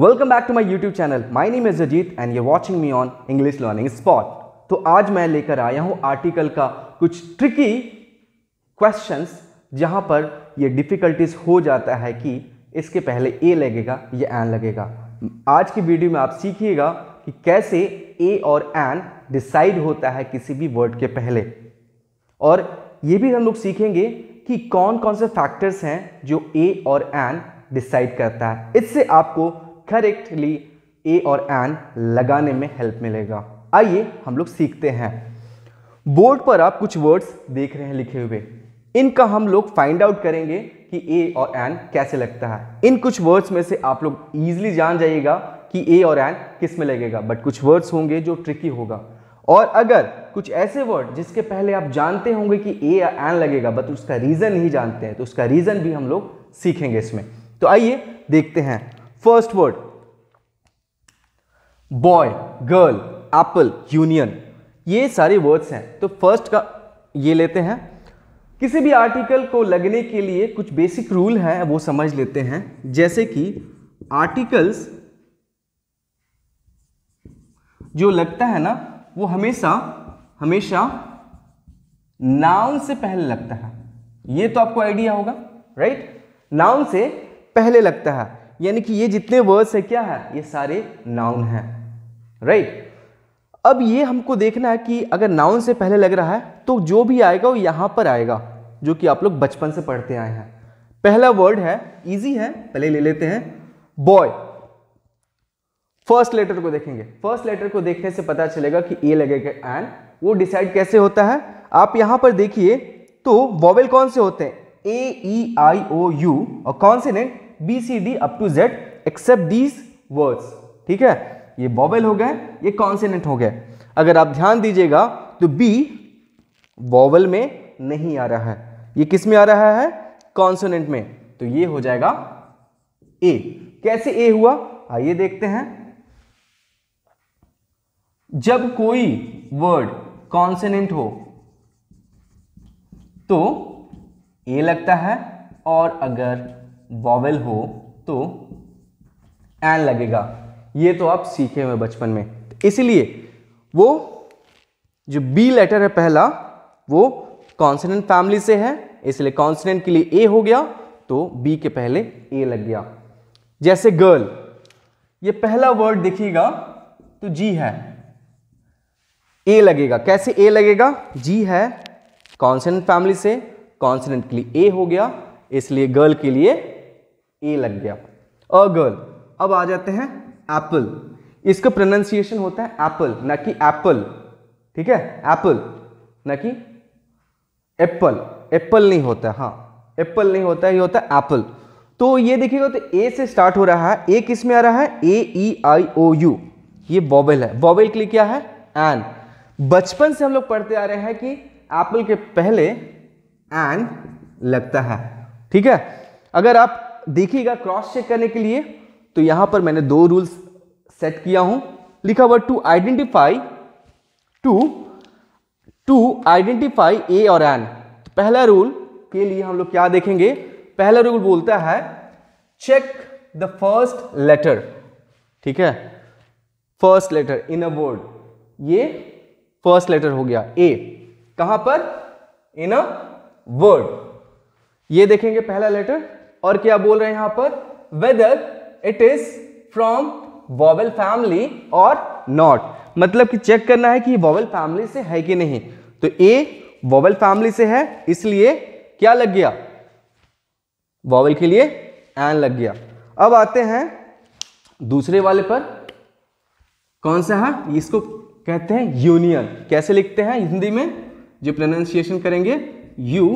Welcome back to my YouTube channel my name is Ajit and you watching me on English learning spot तो आज मैं लेकर आया हूँ आर्टिकल का कुछ ट्रिकी क्वेश्चन जहाँ पर ये डिफिकल्टीज हो जाता है कि इसके पहले ए लगेगा या एन लगेगा आज की वीडियो में आप सीखिएगा कि कैसे ए और एन डिसाइड होता है किसी भी वर्ड के पहले और ये भी हम लोग सीखेंगे कि कौन कौन से फैक्टर्स हैं जो ए और एन डिसाइड करता है इससे आपको करेक्टली ए और एन लगाने में हेल्प मिलेगा आइए हम लोग सीखते हैं बोर्ड पर आप कुछ वर्ड्स देख रहे हैं लिखे हुए इनका हम लोग फाइंड आउट करेंगे कि ए और एन कैसे लगता है इन कुछ वर्ड्स में से आप लोग ईजिली जान जाइएगा कि ए और एन किस में लगेगा बट कुछ वर्ड्स होंगे जो ट्रिकी होगा और अगर कुछ ऐसे वर्ड जिसके पहले आप जानते होंगे कि ए या एन लगेगा बट उसका रीज़न नहीं जानते हैं तो उसका रीज़न भी हम लोग सीखेंगे इसमें तो आइए देखते हैं first word boy girl apple union ये सारे वर्ड्स हैं तो फर्स्ट का ये लेते हैं किसी भी आर्टिकल को लगने के लिए कुछ बेसिक रूल हैं वो समझ लेते हैं जैसे कि आर्टिकल्स जो लगता है ना वो हमेशा हमेशा नाउन से पहले लगता है ये तो आपको आइडिया होगा राइट नाउन से पहले लगता है यानी कि ये जितने वर्ड्स है क्या है ये सारे नाउन है राइट अब ये हमको देखना है कि अगर नाउन से पहले लग रहा है तो जो भी आएगा वो यहाँ पर आएगा जो कि आप लोग बचपन से पढ़ते आए हैं पहला वर्ड है इजी है पहले ले लेते हैं बॉय फर्स्ट लेटर को देखेंगे फर्स्ट लेटर को देखने से पता चलेगा कि ए लगेगा एन वो डिसाइड कैसे होता है आप यहां पर देखिए तो वॉवेल कौन से होते हैं ए ई आई ओ यू और consonant B C D up to Z except these words ठीक है ये वॉवल हो गए ये कॉन्सनेंट हो गए अगर आप ध्यान दीजिएगा तो बी वॉवल में नहीं आ रहा है ये किस में आ रहा है कॉन्सोनेंट में तो ये हो जाएगा ए कैसे ए हुआ आइए देखते हैं जब कोई वर्ड कॉन्सनेंट हो तो ए लगता है और अगर वॉवेल हो तो एन लगेगा ये तो आप सीखे हुए बचपन में इसीलिए वो जो बी लेटर है पहला वो कॉन्सनेंट फैमिली से है इसलिए कॉन्सनेंट के लिए ए हो गया तो बी के पहले ए लग गया जैसे गर्ल ये पहला वर्ड देखिएगा तो जी है ए लगेगा कैसे ए लगेगा जी है कॉन्सनेंट फैमिली से कॉन्सनेंट के लिए ए हो गया इसलिए गर्ल के लिए ए लग गया अ गर्ल अब आ जाते हैं एप्पल इसका प्रोनाउंसिएशन होता है एप्पल ना कि एप्पल ठीक है एप्पल ना कि एप्पल एप्पल नहीं होता है हाँ एप्पल नहीं होता है ये होता है एप्पल तो ये देखिएगा तो ए से स्टार्ट हो रहा है ए किस में आ रहा है A E I O U ये वॉबल है वॉबल के लिए क्या है एन बचपन से हम लोग पढ़ते आ रहे हैं कि एप्पल के पहले एन लगता है ठीक है अगर आप देखिएगा क्रॉस चेक करने के लिए तो यहां पर मैंने दो रूल्स सेट किया हूं लिखा हुआ to identify to to identify a और एन तो पहला रूल के लिए हम लोग क्या देखेंगे पहला रूल बोलता है चेक द फर्स्ट लेटर ठीक है first letter in a word ये फर्स्ट लेटर हो गया ए कहां पर इन अ वर्ड ये देखेंगे पहला लेटर और क्या बोल रहे हैं यहां पर whether it is from vowel family और नॉट मतलब कि चेक करना है कि वॉवल फैमिली से है कि नहीं तो ए वॉवल फैमिली से है इसलिए क्या लग गया वॉवल के लिए एन लग गया अब आते हैं दूसरे वाले पर कौन सा है इसको कहते हैं यूनियन कैसे लिखते हैं हिंदी में जो प्रोनाउंसिएशन करेंगे 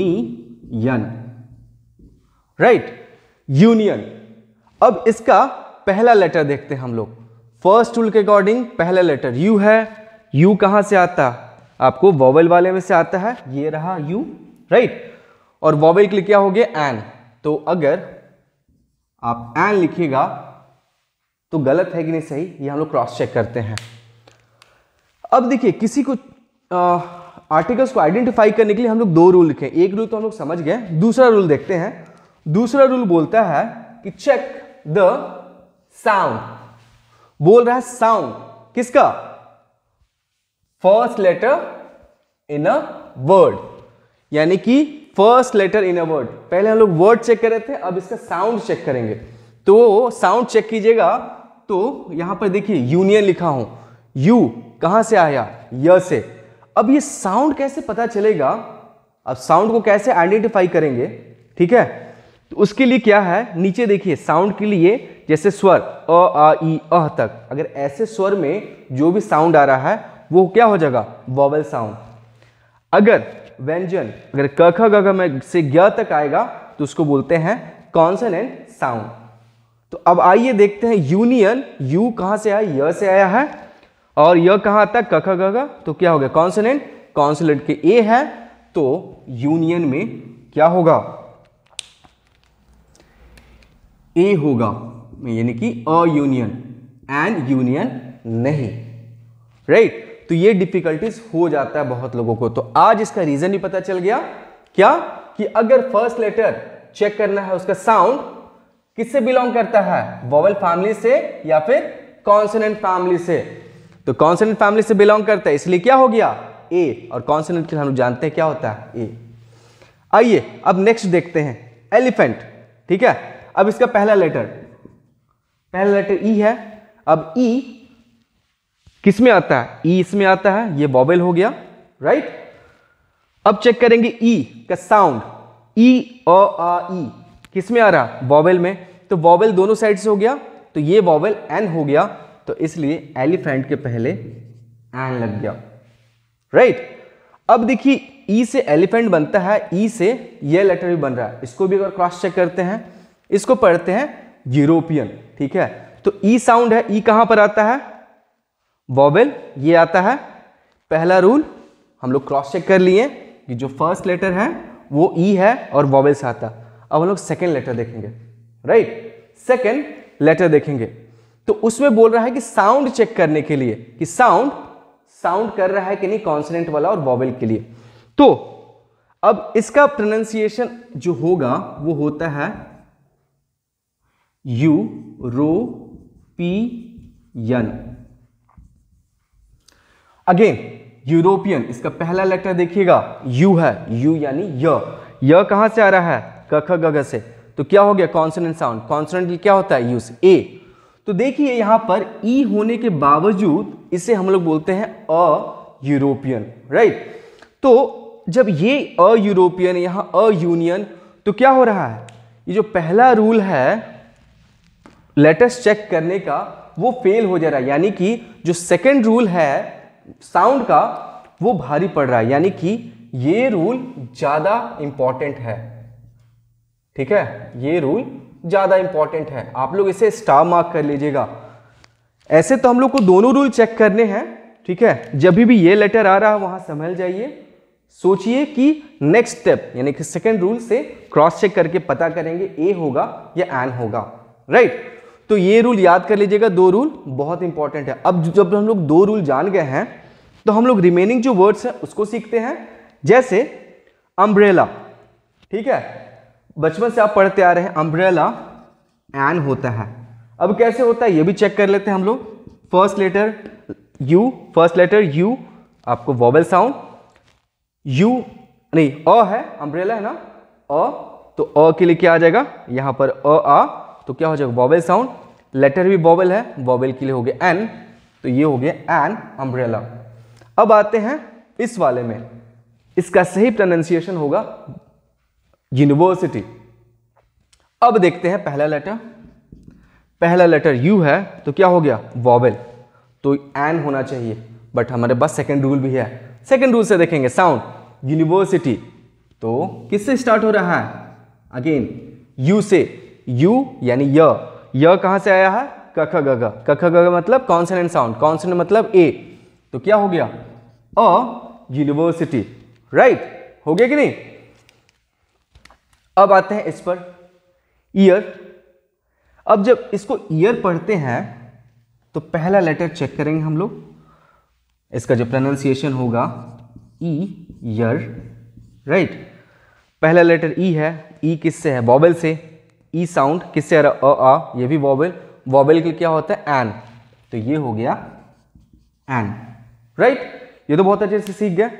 union right union अब इसका पहला लेटर देखते हैं हम लोग फर्स्ट रूल के अकॉर्डिंग पहला लेटर यू है यू कहां से आता आपको वॉवल वाले में से आता है ये रहा यू राइट और वॉवल के लिए क्या हो गया एन तो अगर आप एन लिखिएगा तो गलत है कि नहीं सही ये हम लोग क्रॉस चेक करते हैं अब देखिए किसी को आ, आर्टिकल्स को आइडेंटिफाई करने के लिए हम लोग दो रूल लिखे एक रूल तो हम लोग समझ गए दूसरा रूल देखते हैं दूसरा रूल बोलता है कि चेक द साउंड बोल रहा है साउंड किसका first letter in a word यानी कि first letter in a word पहले हम लोग वर्ड चेक कर रहे थे अब इसका साउंड चेक करेंगे तो साउंड चेक कीजिएगा तो यहां पर देखिए यूनियन लिखा हूं यू कहां से आया य से अब ये साउंड कैसे पता चलेगा अब साउंड को कैसे आइडेंटिफाई करेंगे ठीक है तो उसके लिए क्या है नीचे देखिए साउंड के लिए जैसे स्वर अ आ ई अह तक अगर ऐसे स्वर में जो भी साउंड आ रहा है वो क्या हो जाएगा वॉवल साउंड अगर व्यंजन अगर क ख ग में से ग तक आएगा तो उसको बोलते हैं कॉन्सनेंट साउंड तो अब आइए देखते हैं यूनियन यू कहाँ से आया य से आया है और य कहाँ आता है क ख ग तो क्या हो गया कॉन्सनेंट कॉन्सनेंट के ए है तो यूनियन में क्या होगा ए होगा यानी कि अ यूनियन एंड यूनियन नहीं राइट right? तो ये डिफिकल्टीज हो जाता है बहुत लोगों को तो आज इसका रीजन भी पता चल गया क्या कि अगर फर्स्ट लेटर चेक करना है उसका साउंड किससे बिलोंग करता है वॉवल फैमिली से या फिर कॉन्सोनेंट फैमिली से तो कॉन्सोनेंट फैमिली से बिलोंग करता है इसलिए क्या हो गया ए और कॉन्सोनेंट के हम जानते हैं क्या होता है ए आइए अब नेक्स्ट देखते हैं एलिफेंट ठीक है अब इसका पहला लेटर पहला लेटर ई e है अब ई e किस में आता है ई e इसमें आता है ये बॉबेल हो गया राइट अब चेक करेंगे ई का साउंड ई अ आ ई किस में आ रहा बॉबेल में तो बॉबेल दोनों साइड से हो गया तो ये बॉबेल एन हो गया तो इसलिए एलिफेंट के पहले एन लग गया राइट अब देखिए ई से एलिफेंट बनता है ई से ये लेटर भी बन रहा है इसको भी अगर क्रॉस चेक करते हैं इसको पढ़ते हैं यूरोपियन ठीक है तो ई e साउंड है ई e कहां पर आता है वॉवेल ये आता है पहला रूल हम लोग क्रॉस चेक कर लिए कि जो फर्स्ट लेटर है वो ई e है और वॉवेल से आता अब हम लोग सेकेंड लेटर देखेंगे राइट सेकेंड लेटर देखेंगे तो उसमें बोल रहा है कि साउंड चेक करने के लिए कि साउंड साउंड कर रहा है कि नहीं कॉन्सनेंट वाला और वॉवेल के लिए तो अब इसका प्रोनाउंसिएशन जो होगा वो होता है European again European इसका पहला लेटर देखिएगा यू है यू यानी य य कहां से आ रहा है कख गग से तो क्या हो गया कॉन्सोनेंट साउंड कॉन्सोनेंट क्या होता है यूज ए तो देखिए यहां पर ई e होने के बावजूद इसे हम लोग बोलते हैं अ यूरोपियन राइट तो जब ये अ यूरोपियन यहां अ यूनियन तो क्या हो रहा है ये जो पहला रूल है लेटेस्ट चेक करने का वो फेल हो जा रहा है यानी कि जो सेकेंड रूल है साउंड का वो भारी पड़ रहा है यानी कि ये रूल ज़्यादा इंपॉर्टेंट है ठीक है ये रूल ज़्यादा इंपॉर्टेंट है आप लोग इसे स्टार मार्क कर लीजिएगा ऐसे तो हम लोग को दोनों रूल चेक करने हैं ठीक है जब भी ये लेटर आ रहा है वहां संभल जाइए सोचिए कि नेक्स्ट स्टेप यानी कि सेकेंड रूल से क्रॉस चेक करके पता करेंगे ए होगा या एन होगा राइट right? तो ये रूल याद कर लीजिएगा दो रूल बहुत इंपॉर्टेंट है अब जब हम लोग दो रूल जान गए हैं तो हम लोग रिमेनिंग जो वर्ड्स हैं उसको सीखते हैं जैसे अम्ब्रेला ठीक है बचपन से आप पढ़ते आ रहे हैं अम्ब्रेला एन होता है अब कैसे होता है ये भी चेक कर लेते हैं हम लोग first letter U first letter U आपको वॉबल साउंड यू नहीं अ है अम्ब्रेला है ना अ तो अ के लिए क्या आ जाएगा यहां पर अ आ तो क्या हो जाएगा वॉबल साउंड लेटर भी बॉबल है बॉबल के लिए हो गया एन तो ये हो गया एन अम्ब्रेला अब आते हैं इस वाले में इसका सही प्रोनाउंसिएशन होगा यूनिवर्सिटी अब देखते हैं पहला लेटर पहला लेटर यू है तो क्या हो गया वॉबल तो एन होना चाहिए बट हमारे पास सेकेंड रूल भी है सेकेंड रूल से देखेंगे साउंड यूनिवर्सिटी तो किससे स्टार्ट हो रहा है अगेन यू से यू यानी य य कहाँ से आया है कख ग कख ग मतलब कॉन्सनेंट साउंड कॉन्सनेंट मतलब ए तो क्या हो गया अ यूनिवर्सिटी राइट हो गया कि नहीं अब आते हैं इस पर ईयर अब जब इसको ईयर पढ़ते हैं तो पहला लेटर चेक करेंगे हम लोग इसका जो प्रोनाउंसिएशन होगा ई ईयर राइट पहला लेटर ई e है ई e किससे है बॉबल से ई e साउंड किससे आ रहा अ ये भी वॉबल वॉबल के क्या होता है एन तो ये हो गया एन राइट ये तो बहुत अच्छे से सीख गए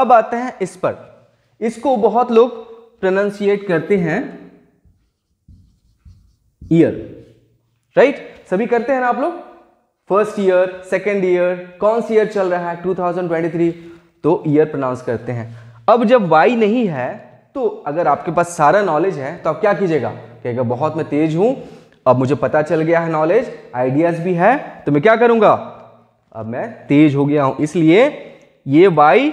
अब आते हैं इस पर इसको बहुत लोग प्रोनाउंसिएट करते हैं ईयर राइट right? सभी करते हैं ना आप लोग फर्स्ट ईयर सेकेंड ईयर कौन सी ईयर चल रहा है 2023 तो ईयर प्रोनाउंस करते हैं अब जब वाई नहीं है तो अगर आपके पास सारा नॉलेज है तो आप क्या कीजिएगा कहेगा बहुत मैं तेज हूं अब मुझे पता चल गया है नॉलेज आइडियाज भी है तो मैं क्या करूंगा अब मैं तेज हो गया हूं इसलिए ये वाई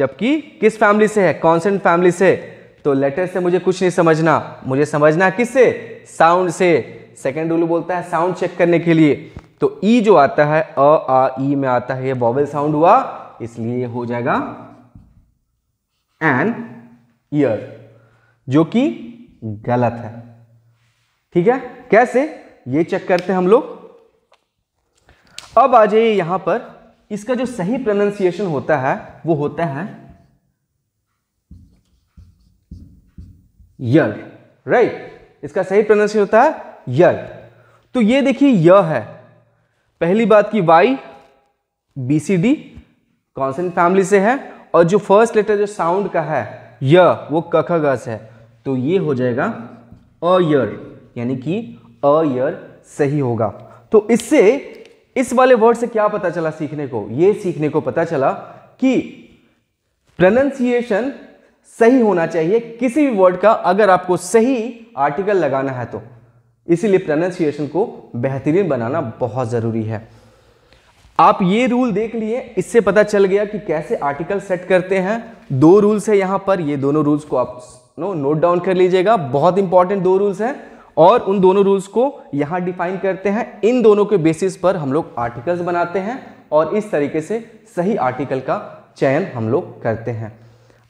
जबकि किस फैमिली से है कॉन्सेंट फैमिली से तो लेटर से मुझे कुछ नहीं समझना मुझे समझना किससे साउंड से सेकेंड रूल बोलता है साउंड चेक करने के लिए तो ई e जो आता है अ आ ई में आता है ये वॉवल साउंड हुआ इसलिए हो जाएगा एन ईयर जो कि गलत है ठीक है कैसे ये चेक करते हैं हम लोग अब आ जाइए यहां पर इसका जो सही प्रोनाउंसिएशन होता है वो होता है यर राइट इसका सही प्रोनाउंसिएशन होता है यर तो ये देखिए य है पहली बात की Y B C D consonant family से है और जो फर्स्ट लेटर जो साउंड का है य वो कखगस है तो ये हो जाएगा अयर यानी कि अ ईयर सही होगा तो इससे इस वाले वर्ड से क्या पता चला सीखने को ये सीखने को पता चला कि प्रोनाउंसिएशन सही होना चाहिए किसी भी वर्ड का अगर आपको सही आर्टिकल लगाना है तो इसीलिए प्रोनाउंसिएशन को बेहतरीन बनाना बहुत ज़रूरी है आप ये रूल देख लिए इससे पता चल गया कि कैसे आर्टिकल सेट करते हैं दो रूल्स है यहां पर ये दोनों रूल्स को आप नो नोट डाउन कर लीजिएगा बहुत इंपॉर्टेंट दो रूल्स हैं और उन दोनों रूल्स को यहाँ डिफाइन करते हैं इन दोनों के बेसिस पर हम लोग आर्टिकल्स बनाते हैं और इस तरीके से सही आर्टिकल का चयन हम लोग करते हैं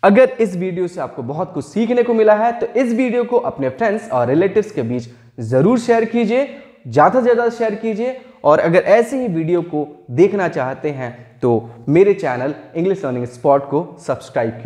अगर इस वीडियो से आपको बहुत कुछ सीखने को मिला है तो इस वीडियो को अपने फ्रेंड्स और रिलेटिव्स के बीच ज़रूर शेयर कीजिए ज़्यादा से ज़्यादा शेयर कीजिए और अगर ऐसे ही वीडियो को देखना चाहते हैं तो मेरे चैनल इंग्लिश लर्निंग स्पॉट को सब्सक्राइब कीजिए